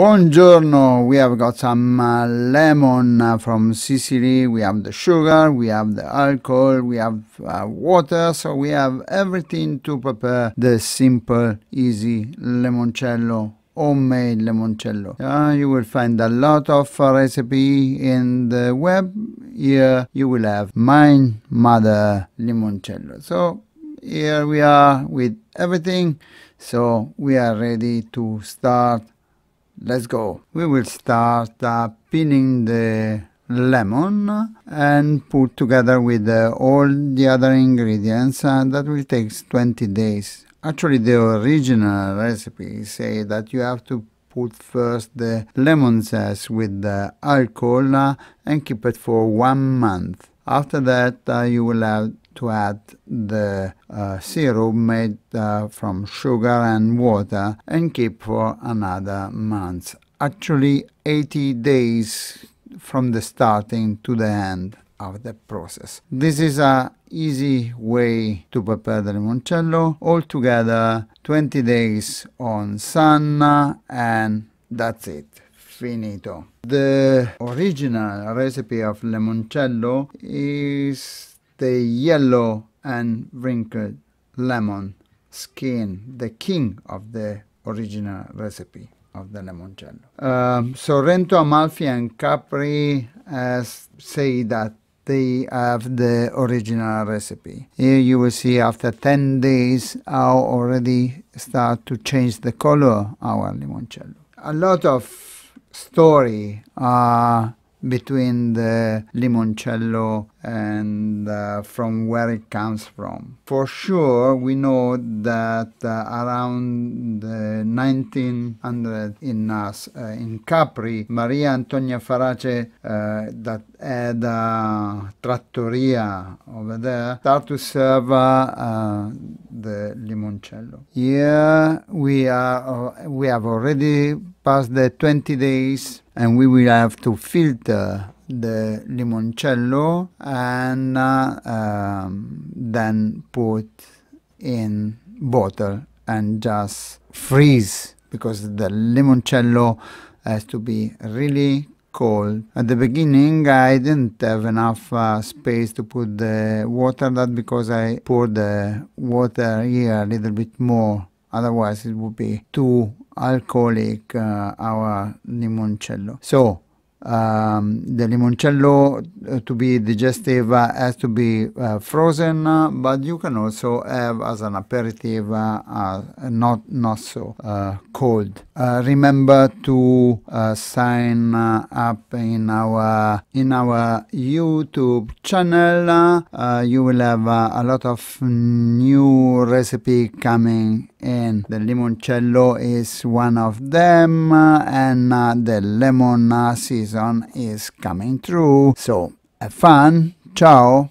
Buongiorno, we have got some uh, lemon uh, from Sicily, we have the sugar, we have the alcohol, we have uh, water, so we have everything to prepare the simple, easy limoncello homemade limoncello. Uh, you will find a lot of uh, recipe in the web. Here you will have mine mother limoncello. So here we are with everything. So we are ready to start Let's go. We will start uh, peeling the lemon and put together with uh, all the other ingredients uh, that will take 20 days. Actually the original recipe say that you have to put first the lemon zest with the alcohol uh, and keep it for one month. After that uh, you will have to add the uh, syrup made uh, from sugar and water and keep for another month. Actually, 80 days from the starting to the end of the process. This is a easy way to prepare the limoncello. Altogether, 20 days on sun and that's it. Finito. The original recipe of limoncello is the yellow and wrinkled lemon skin, the king of the original recipe of the limoncello. Um, Sorrento, Amalfi, and Capri as say that they have the original recipe. Here you will see after 10 days how already start to change the color our limoncello. A lot of story are uh, between the limoncello and uh, from where it comes from. For sure, we know that uh, around the 1900 in Nas, uh, in Capri, Maria Antonia Farace, uh, that had a trattoria over there, started to serve uh, the limoncello. Here we are. Uh, we have already passed the 20 days and we will have to filter the limoncello and uh, um, then put in bottle and just freeze because the limoncello has to be really cold. At the beginning I didn't have enough uh, space to put the water that because I poured the water here a little bit more otherwise it would be too alcoholic, uh, our limoncello. So um, the limoncello uh, to be digestive uh, has to be uh, frozen, but you can also have as an aperitif, uh, not not so uh, cold. remember to sign up in our in our YouTube channel. you will have a lot of new recipe coming and the limoncello is one of them and uh, the lemon season is coming through so have fun ciao